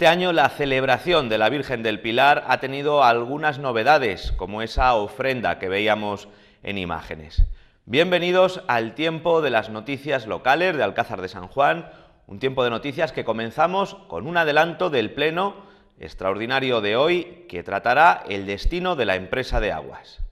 Este año la celebración de la Virgen del Pilar ha tenido algunas novedades, como esa ofrenda que veíamos en imágenes. Bienvenidos al tiempo de las noticias locales de Alcázar de San Juan, un tiempo de noticias que comenzamos con un adelanto del pleno extraordinario de hoy que tratará el destino de la empresa de aguas.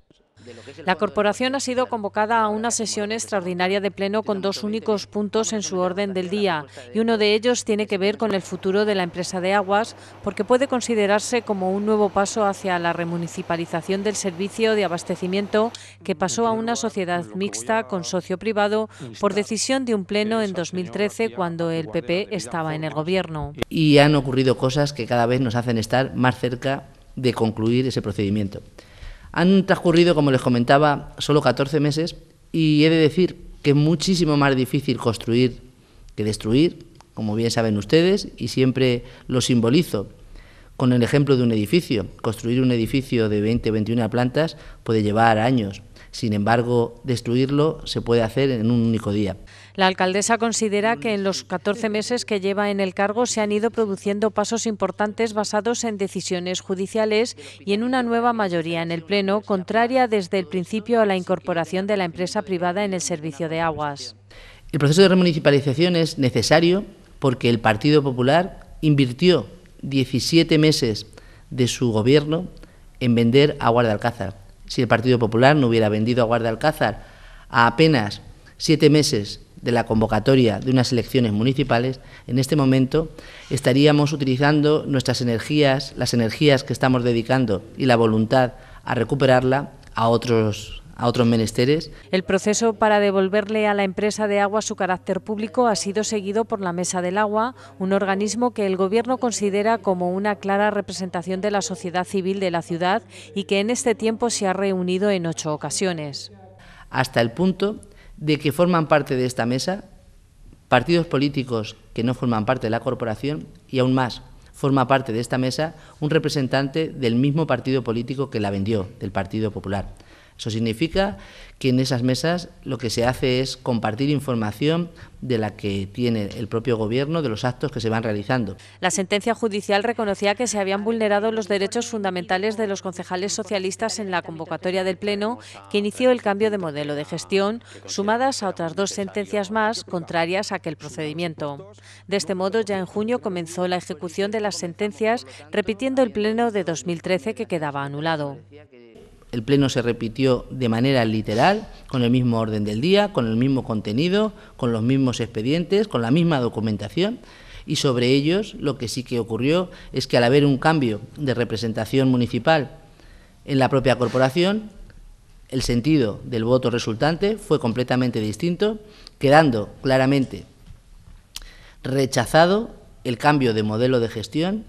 La corporación ha sido convocada a una sesión extraordinaria de pleno con dos únicos puntos en su orden del día y uno de ellos tiene que ver con el futuro de la empresa de aguas porque puede considerarse como un nuevo paso hacia la remunicipalización del servicio de abastecimiento que pasó a una sociedad mixta con socio privado por decisión de un pleno en 2013 cuando el PP estaba en el gobierno. Y han ocurrido cosas que cada vez nos hacen estar más cerca de concluir ese procedimiento. Han transcurrido, como les comentaba, solo 14 meses y he de decir que es muchísimo más difícil construir que destruir, como bien saben ustedes, y siempre lo simbolizo con el ejemplo de un edificio. Construir un edificio de 20 o 21 plantas puede llevar años. Sin embargo, destruirlo se puede hacer en un único día. La alcaldesa considera que en los 14 meses que lleva en el cargo se han ido produciendo pasos importantes basados en decisiones judiciales y en una nueva mayoría en el Pleno, contraria desde el principio a la incorporación de la empresa privada en el servicio de aguas. El proceso de remunicipalización es necesario porque el Partido Popular invirtió 17 meses de su gobierno en vender a de Alcázar. Si el Partido Popular no hubiera vendido a de Alcázar a apenas siete meses de la convocatoria de unas elecciones municipales, en este momento estaríamos utilizando nuestras energías, las energías que estamos dedicando y la voluntad a recuperarla a otros a otros menesteres. El proceso para devolverle a la empresa de agua su carácter público ha sido seguido por la Mesa del Agua, un organismo que el Gobierno considera como una clara representación de la sociedad civil de la ciudad y que en este tiempo se ha reunido en ocho ocasiones. Hasta el punto de que forman parte de esta mesa partidos políticos que no forman parte de la corporación y aún más forma parte de esta mesa un representante del mismo partido político que la vendió, del Partido Popular. Eso significa que en esas mesas lo que se hace es compartir información de la que tiene el propio Gobierno, de los actos que se van realizando. La sentencia judicial reconocía que se habían vulnerado los derechos fundamentales de los concejales socialistas en la convocatoria del Pleno, que inició el cambio de modelo de gestión, sumadas a otras dos sentencias más contrarias a aquel procedimiento. De este modo, ya en junio comenzó la ejecución de las sentencias, repitiendo el Pleno de 2013 que quedaba anulado el pleno se repitió de manera literal, con el mismo orden del día, con el mismo contenido, con los mismos expedientes, con la misma documentación. Y sobre ellos lo que sí que ocurrió es que al haber un cambio de representación municipal en la propia corporación, el sentido del voto resultante fue completamente distinto, quedando claramente rechazado el cambio de modelo de gestión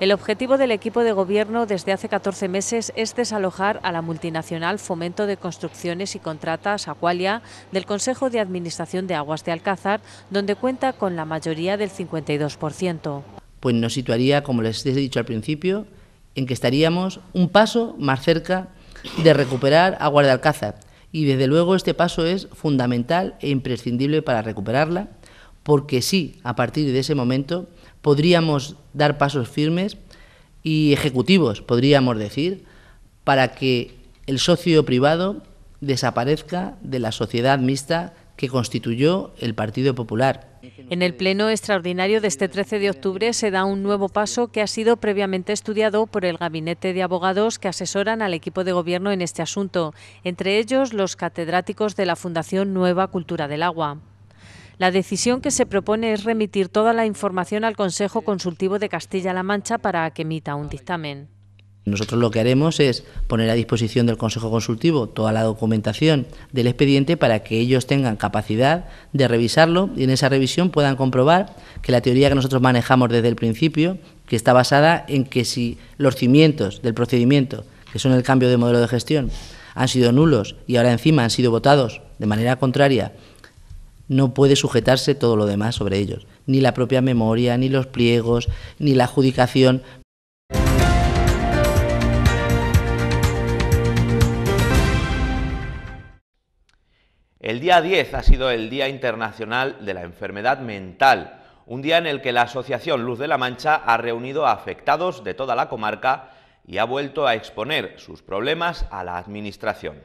el objetivo del equipo de gobierno desde hace 14 meses es desalojar a la multinacional Fomento de Construcciones y Contratas, Acualia, del Consejo de Administración de Aguas de Alcázar, donde cuenta con la mayoría del 52%. Pues nos situaría, como les he dicho al principio, en que estaríamos un paso más cerca de recuperar Aguas de Alcázar. Y desde luego este paso es fundamental e imprescindible para recuperarla, porque sí, a partir de ese momento podríamos dar pasos firmes y ejecutivos, podríamos decir, para que el socio privado desaparezca de la sociedad mixta que constituyó el Partido Popular. En el pleno extraordinario de este 13 de octubre se da un nuevo paso que ha sido previamente estudiado por el gabinete de abogados que asesoran al equipo de gobierno en este asunto, entre ellos los catedráticos de la Fundación Nueva Cultura del Agua. La decisión que se propone es remitir toda la información al Consejo Consultivo de Castilla-La Mancha para que emita un dictamen. Nosotros lo que haremos es poner a disposición del Consejo Consultivo toda la documentación del expediente para que ellos tengan capacidad de revisarlo y en esa revisión puedan comprobar que la teoría que nosotros manejamos desde el principio, que está basada en que si los cimientos del procedimiento, que son el cambio de modelo de gestión, han sido nulos y ahora encima han sido votados de manera contraria no puede sujetarse todo lo demás sobre ellos, ni la propia memoria, ni los pliegos, ni la adjudicación. El día 10 ha sido el Día Internacional de la Enfermedad Mental, un día en el que la Asociación Luz de la Mancha ha reunido a afectados de toda la comarca y ha vuelto a exponer sus problemas a la Administración.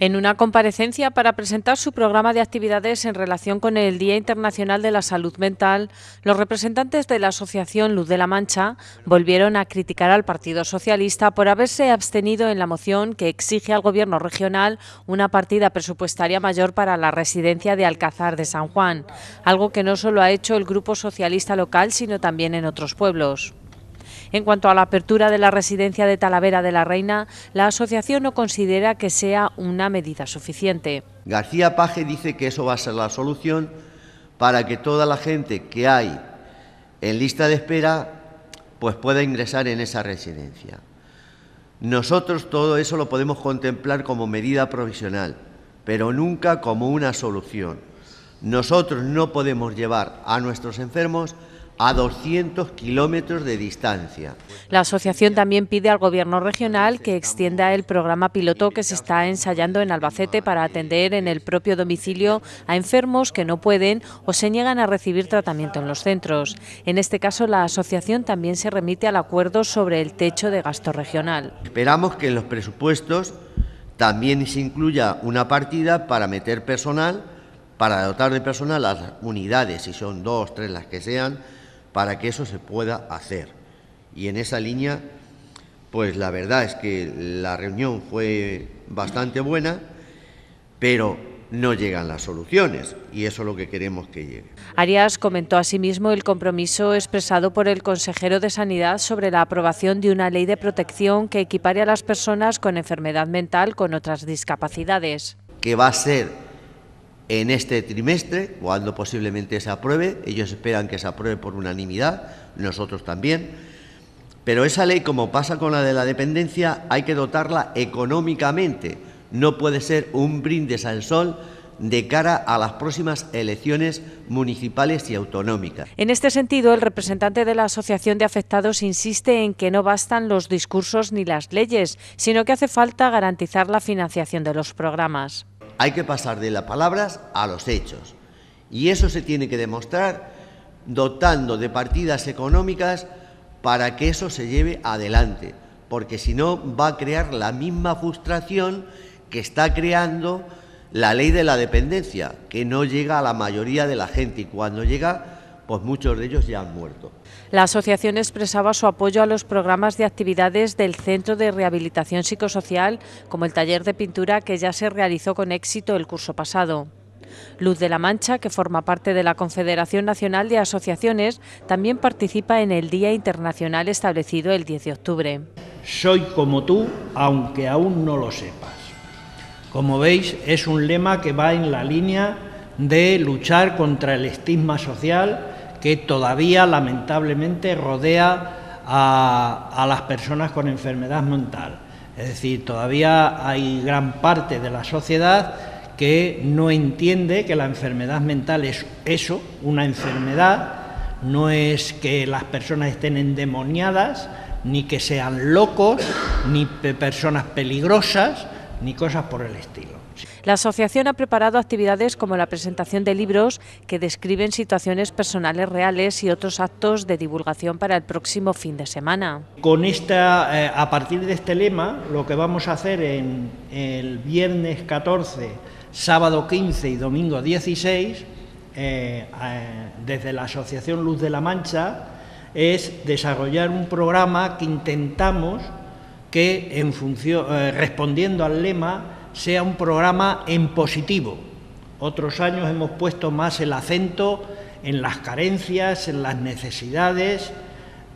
En una comparecencia para presentar su programa de actividades en relación con el Día Internacional de la Salud Mental, los representantes de la Asociación Luz de la Mancha volvieron a criticar al Partido Socialista por haberse abstenido en la moción que exige al Gobierno regional una partida presupuestaria mayor para la residencia de Alcázar de San Juan, algo que no solo ha hecho el Grupo Socialista local, sino también en otros pueblos. En cuanto a la apertura de la residencia de Talavera de la Reina, la asociación no considera que sea una medida suficiente. García Paje dice que eso va a ser la solución para que toda la gente que hay en lista de espera pues pueda ingresar en esa residencia. Nosotros todo eso lo podemos contemplar como medida provisional, pero nunca como una solución. Nosotros no podemos llevar a nuestros enfermos a 200 kilómetros de distancia. La asociación también pide al Gobierno regional que extienda el programa piloto que se está ensayando en Albacete para atender en el propio domicilio a enfermos que no pueden o se niegan a recibir tratamiento en los centros. En este caso, la asociación también se remite al acuerdo sobre el techo de gasto regional. Esperamos que en los presupuestos también se incluya una partida para meter personal, para dotar de personal las unidades, si son dos, tres, las que sean, para que eso se pueda hacer. Y en esa línea, pues la verdad es que la reunión fue bastante buena, pero no llegan las soluciones y eso es lo que queremos que llegue. Arias comentó asimismo el compromiso expresado por el consejero de Sanidad sobre la aprobación de una ley de protección que equipare a las personas con enfermedad mental con otras discapacidades. Que va a ser en este trimestre, cuando posiblemente se apruebe. Ellos esperan que se apruebe por unanimidad, nosotros también. Pero esa ley, como pasa con la de la dependencia, hay que dotarla económicamente. No puede ser un brindis al sol de cara a las próximas elecciones municipales y autonómicas. En este sentido, el representante de la Asociación de Afectados insiste en que no bastan los discursos ni las leyes, sino que hace falta garantizar la financiación de los programas hay que pasar de las palabras a los hechos. Y eso se tiene que demostrar dotando de partidas económicas para que eso se lleve adelante, porque si no va a crear la misma frustración que está creando la ley de la dependencia, que no llega a la mayoría de la gente y cuando llega pues muchos de ellos ya han muerto. La asociación expresaba su apoyo a los programas de actividades del Centro de Rehabilitación Psicosocial, como el taller de pintura que ya se realizó con éxito el curso pasado. Luz de la Mancha, que forma parte de la Confederación Nacional de Asociaciones, también participa en el Día Internacional establecido el 10 de octubre. Soy como tú, aunque aún no lo sepas. Como veis, es un lema que va en la línea de luchar contra el estigma social que todavía lamentablemente rodea a, a las personas con enfermedad mental. Es decir, todavía hay gran parte de la sociedad que no entiende que la enfermedad mental es eso, una enfermedad, no es que las personas estén endemoniadas, ni que sean locos, ni personas peligrosas, ni cosas por el estilo. La asociación ha preparado actividades como la presentación de libros que describen situaciones personales reales y otros actos de divulgación para el próximo fin de semana. Con esta, eh, a partir de este lema, lo que vamos a hacer en el viernes 14, sábado 15 y domingo 16, eh, eh, desde la Asociación Luz de la Mancha, es desarrollar un programa que intentamos que, en respondiendo al lema, sea un programa en positivo. Otros años hemos puesto más el acento en las carencias, en las necesidades,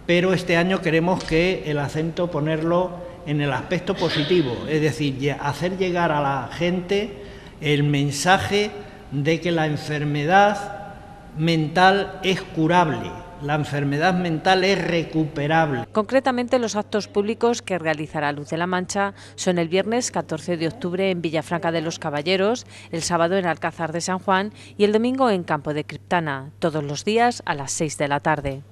pero este año queremos que el acento ponerlo en el aspecto positivo, es decir, hacer llegar a la gente el mensaje de que la enfermedad mental es curable, la enfermedad mental es recuperable. Concretamente, los actos públicos que realizará Luz de la Mancha son el viernes 14 de octubre en Villafranca de los Caballeros, el sábado en Alcázar de San Juan y el domingo en Campo de Criptana, todos los días a las 6 de la tarde.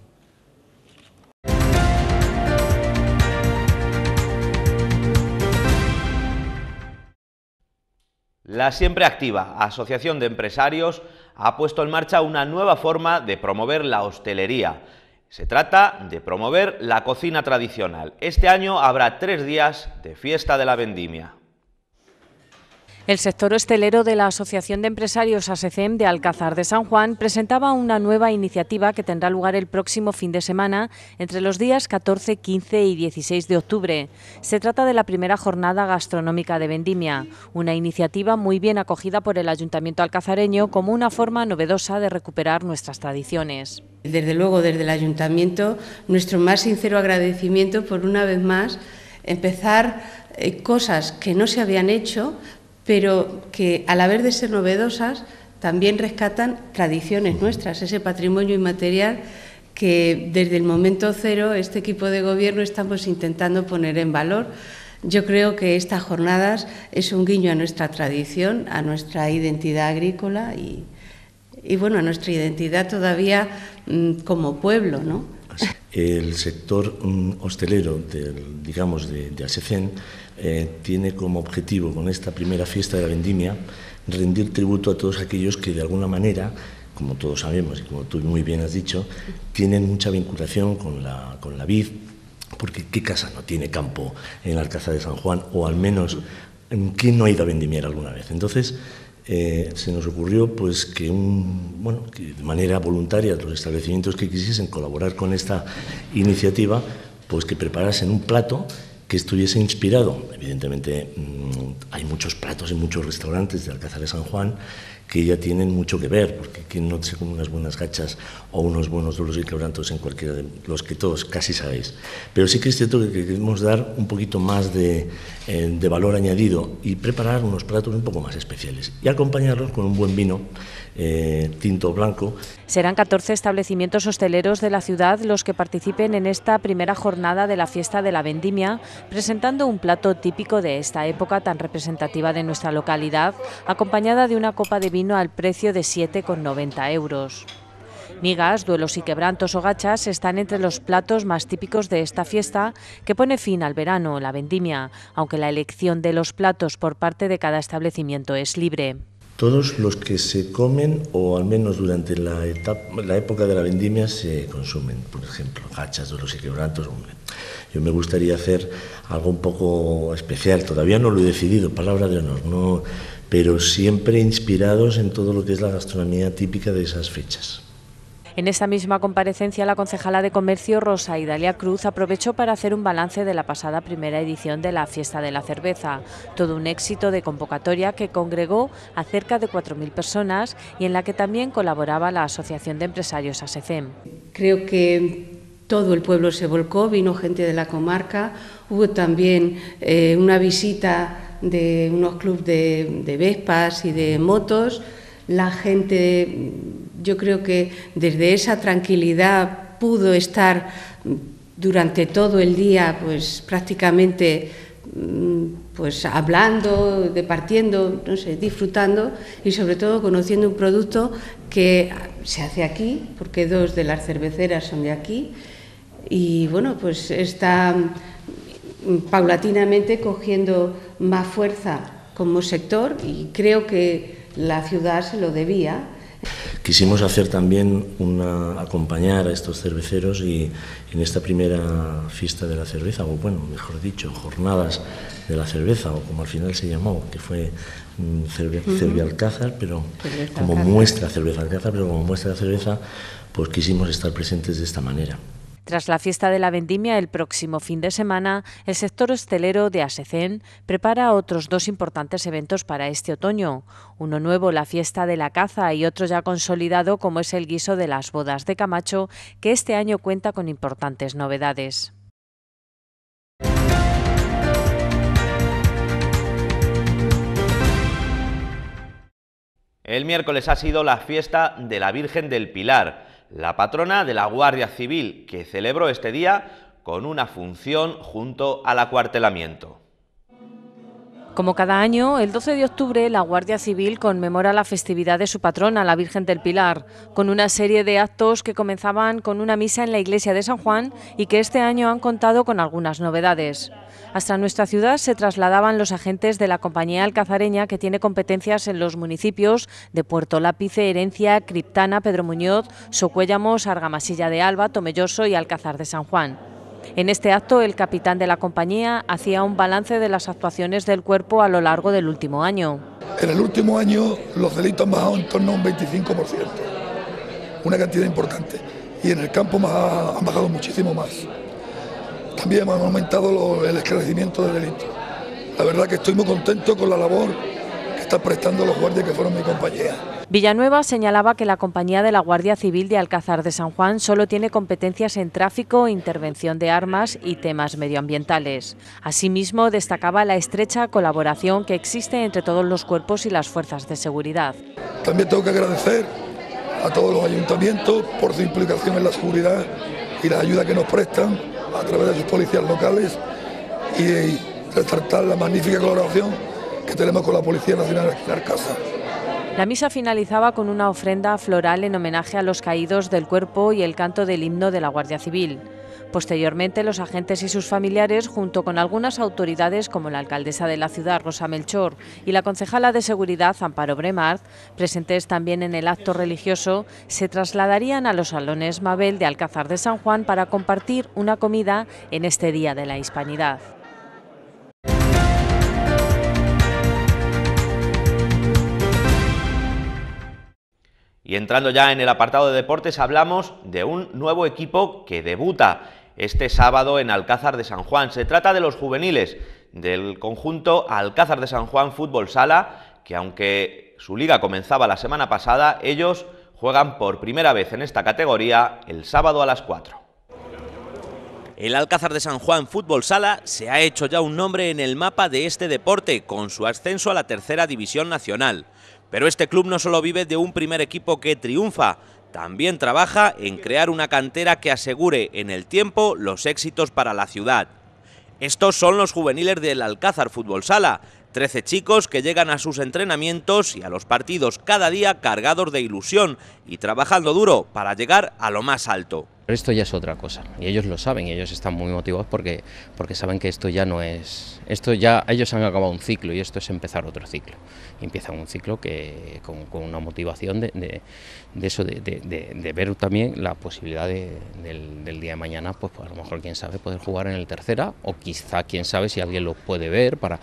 La Siempre Activa, Asociación de Empresarios, ha puesto en marcha una nueva forma de promover la hostelería. Se trata de promover la cocina tradicional. Este año habrá tres días de fiesta de la vendimia. El sector hostelero de la Asociación de Empresarios ASECEM de Alcázar de San Juan presentaba una nueva iniciativa que tendrá lugar el próximo fin de semana entre los días 14, 15 y 16 de octubre. Se trata de la primera jornada gastronómica de vendimia, una iniciativa muy bien acogida por el Ayuntamiento alcazareño como una forma novedosa de recuperar nuestras tradiciones. Desde luego, desde el Ayuntamiento, nuestro más sincero agradecimiento por una vez más empezar eh, cosas que no se habían hecho, pero que a la vez de ser novedosas también rescatan tradiciones nuestras, ese patrimonio inmaterial que desde el momento cero este equipo de gobierno estamos intentando poner en valor. Yo creo que estas jornadas es un guiño a nuestra tradición, a nuestra identidad agrícola y, y bueno, a nuestra identidad todavía mm, como pueblo, ¿no? El sector mm, hostelero, del, digamos, de, de ASECEN eh, tiene como objetivo, con esta primera fiesta de la vendimia, rendir tributo a todos aquellos que de alguna manera, como todos sabemos y como tú muy bien has dicho, tienen mucha vinculación con la, vid, porque ¿qué casa no tiene campo en la Alcázar de San Juan? O al menos, ¿quién no ha ido a vendimiar alguna vez? Entonces, eh, se nos ocurrió pues que un, bueno que de manera voluntaria los establecimientos que quisiesen colaborar con esta iniciativa pues que preparasen un plato estuviese inspirado. Evidentemente mm, hay muchos platos y muchos restaurantes de Alcázar de San Juan que ya tienen mucho que ver, porque quien no se come unas buenas gachas o unos buenos duros y quebrantos en cualquiera de los que todos casi sabéis. Pero sí que es cierto que queremos dar un poquito más de, eh, valor añadido y preparar unos platos un poco más especiales y acompañarlos con un buen vino eh, tinto blanco. Serán 14 establecimientos hosteleros de la ciudad los que participen en esta primera jornada de la fiesta de la vendimia, presentando un plato típico de esta época tan representativa de nuestra localidad, acompañada de una copa de vino al precio de 7,90 euros. Migas, duelos y quebrantos o gachas están entre los platos más típicos de esta fiesta que pone fin al verano, la vendimia, aunque la elección de los platos por parte de cada establecimiento es libre. Todos los que se comen, o al menos durante la, la época de la vendimia, se consumen. Por ejemplo, gachas, duelos y quebrantos. Yo me gustaría hacer algo un poco especial. Todavía no lo he decidido, palabra de honor. No, pero siempre inspirados en todo lo que es la gastronomía típica de esas fechas. En esa misma comparecencia, la concejala de Comercio, Rosa Idalia Cruz, aprovechó para hacer un balance de la pasada primera edición de la Fiesta de la Cerveza, todo un éxito de convocatoria que congregó a cerca de 4.000 personas y en la que también colaboraba la Asociación de Empresarios ASECEM. Creo que todo el pueblo se volcó, vino gente de la comarca, hubo también eh, una visita de unos clubes de, de Vespas y de motos. La gente, yo creo que desde esa tranquilidad pudo estar durante todo el día, pues prácticamente Mm, pues hablando, departiendo, no sé, disfrutando y sobre todo conociendo un producto que se hace aquí, porque dos de las cerveceras son de aquí y bueno, pues está paulatinamente cogiendo más fuerza como sector y creo que la ciudad se lo debía Quisimos hacer también una, acompañar a estos cerveceros y en esta primera fiesta de la cerveza, o bueno, mejor dicho, jornadas de la cerveza, o como al final se llamó, que fue mm, Cerveza Alcázar, pero como muestra cerveza Alcázar, pero como muestra de cerveza, pues quisimos estar presentes de esta manera. Tras la fiesta de la vendimia el próximo fin de semana, el sector hostelero de Asecén prepara otros dos importantes eventos para este otoño. Uno nuevo, la fiesta de la caza, y otro ya consolidado como es el guiso de las bodas de Camacho, que este año cuenta con importantes novedades. El miércoles ha sido la fiesta de la Virgen del Pilar la patrona de la Guardia Civil, que celebró este día con una función junto al acuartelamiento. Como cada año, el 12 de octubre la Guardia Civil conmemora la festividad de su patrona, la Virgen del Pilar, con una serie de actos que comenzaban con una misa en la iglesia de San Juan y que este año han contado con algunas novedades. Hasta nuestra ciudad se trasladaban los agentes de la compañía alcazareña que tiene competencias en los municipios de Puerto Lápice, Herencia, Criptana, Pedro Muñoz, Socuéllamos, Argamasilla de Alba, Tomelloso y Alcázar de San Juan. En este acto, el capitán de la compañía hacía un balance de las actuaciones del cuerpo a lo largo del último año. En el último año los delitos han bajado en torno a un 25%, una cantidad importante, y en el campo han bajado muchísimo más. También hemos aumentado el esclarecimiento de delitos. La verdad que estoy muy contento con la labor que están prestando los guardias que fueron mi compañía. Villanueva señalaba que la compañía de la Guardia Civil de Alcázar de San Juan solo tiene competencias en tráfico, intervención de armas y temas medioambientales. Asimismo, destacaba la estrecha colaboración que existe entre todos los cuerpos y las fuerzas de seguridad. También tengo que agradecer a todos los ayuntamientos por su implicación en la seguridad y la ayuda que nos prestan a través de sus policías locales y resaltar la magnífica colaboración que tenemos con la Policía Nacional de en Arcasa. La misa finalizaba con una ofrenda floral en homenaje a los caídos del cuerpo y el canto del himno de la Guardia Civil. Posteriormente, los agentes y sus familiares, junto con algunas autoridades como la alcaldesa de la ciudad, Rosa Melchor, y la concejala de seguridad, Amparo Bremart, presentes también en el acto religioso, se trasladarían a los salones Mabel de Alcázar de San Juan para compartir una comida en este Día de la Hispanidad. Y entrando ya en el apartado de deportes, hablamos de un nuevo equipo que debuta este sábado en Alcázar de San Juan. Se trata de los juveniles del conjunto Alcázar de San Juan Fútbol Sala, que aunque su liga comenzaba la semana pasada, ellos juegan por primera vez en esta categoría el sábado a las 4. El Alcázar de San Juan Fútbol Sala se ha hecho ya un nombre en el mapa de este deporte con su ascenso a la tercera división nacional. Pero este club no solo vive de un primer equipo que triunfa, también trabaja en crear una cantera que asegure en el tiempo los éxitos para la ciudad. Estos son los juveniles del Alcázar Fútbol Sala, 13 chicos que llegan a sus entrenamientos y a los partidos cada día cargados de ilusión y trabajando duro para llegar a lo más alto. Pero Esto ya es otra cosa y ellos lo saben y ellos están muy motivados porque, porque saben que esto ya no es esto ya ellos han acabado un ciclo y esto es empezar otro ciclo. Empieza un ciclo que con, una motivación de, eso, de, ver también la posibilidad del, día de mañana, pues, pues, a lo mejor quién sabe poder jugar en el tercera o quizá quién sabe si alguien los puede ver para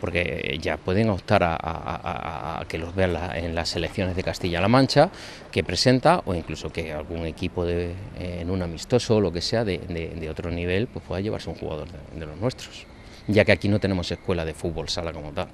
porque ya pueden optar a, que los vean en las selecciones de Castilla-La Mancha que presenta o incluso que algún equipo eh, en un amistoso o lo que sea de, otro nivel pues pueda llevarse un jugador de los nuestros ya que aquí no tenemos escuela de fútbol sala como tal.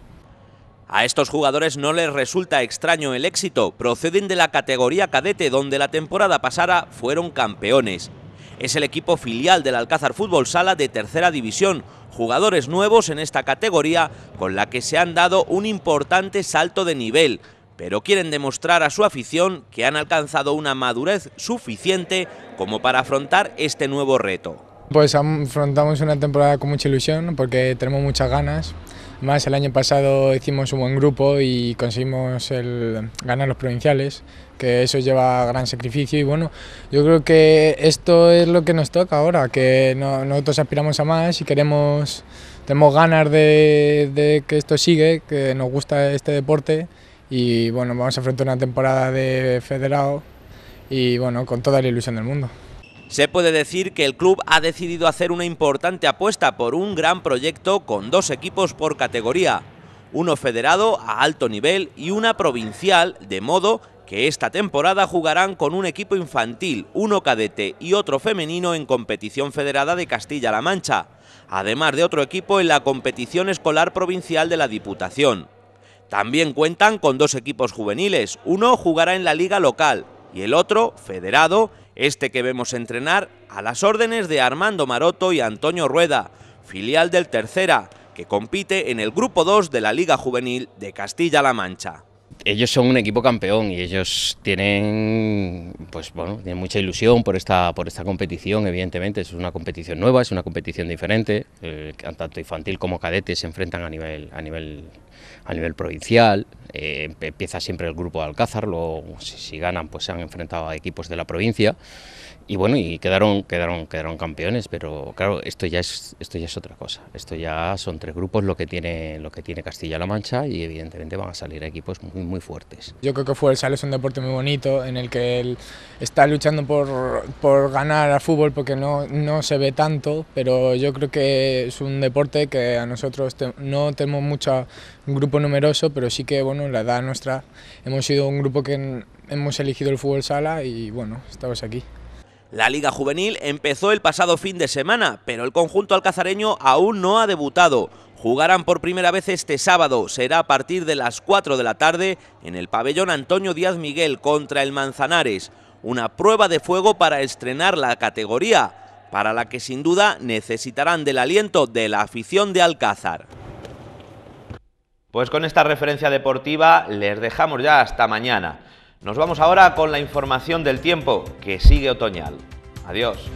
A estos jugadores no les resulta extraño el éxito, proceden de la categoría cadete donde la temporada pasada fueron campeones. Es el equipo filial del Alcázar Fútbol Sala de tercera división, jugadores nuevos en esta categoría con la que se han dado un importante salto de nivel, pero quieren demostrar a su afición que han alcanzado una madurez suficiente como para afrontar este nuevo reto. Pues afrontamos una temporada con mucha ilusión porque tenemos muchas ganas. Más el año pasado hicimos un buen grupo y conseguimos el, ganar los provinciales, que eso lleva gran sacrificio y bueno, yo creo que esto es lo que nos toca ahora, que nosotros aspiramos a más y queremos, tenemos ganas de, de que esto sigue, que nos gusta este deporte y bueno, vamos a afrontar una temporada de federado y bueno, con toda la ilusión del mundo se puede decir que el club ha decidido hacer una importante apuesta por un gran proyecto con dos equipos por categoría, uno federado a alto nivel y una provincial, de modo que esta temporada jugarán con un equipo infantil, uno cadete y otro femenino en competición federada de Castilla-La Mancha, además de otro equipo en la competición escolar provincial de la Diputación. También cuentan con dos equipos juveniles, uno jugará en la liga local y el otro, federado, este que vemos entrenar a las órdenes de Armando Maroto y Antonio Rueda, filial del Tercera, que compite en el Grupo 2 de la Liga Juvenil de Castilla-La Mancha ellos son un equipo campeón y ellos tienen pues bueno tienen mucha ilusión por esta por esta competición evidentemente es una competición nueva es una competición diferente eh, tanto infantil como cadete se enfrentan a nivel a nivel a nivel provincial eh, empieza siempre el grupo de Alcázar luego si, si ganan pues se han enfrentado a equipos de la provincia y bueno, y quedaron, quedaron, quedaron campeones, pero claro, esto ya es, esto ya es otra cosa. Esto ya son tres grupos lo que tiene, lo que tiene Castilla-La Mancha y evidentemente van a salir equipos muy, muy fuertes. Yo creo que fue Sala es un deporte muy bonito en el que él está luchando por, por ganar a fútbol porque no, no se ve tanto, pero yo creo que es un deporte que a nosotros no tenemos mucho grupo numeroso, pero sí que bueno, la edad nuestra hemos sido un grupo que hemos elegido el fútbol sala y bueno, estamos aquí. La Liga Juvenil empezó el pasado fin de semana, pero el conjunto alcazareño aún no ha debutado. Jugarán por primera vez este sábado, será a partir de las 4 de la tarde en el pabellón Antonio Díaz Miguel contra el Manzanares, una prueba de fuego para estrenar la categoría, para la que sin duda necesitarán del aliento de la afición de Alcázar. Pues con esta referencia deportiva les dejamos ya hasta mañana. Nos vamos ahora con la información del tiempo, que sigue otoñal. Adiós.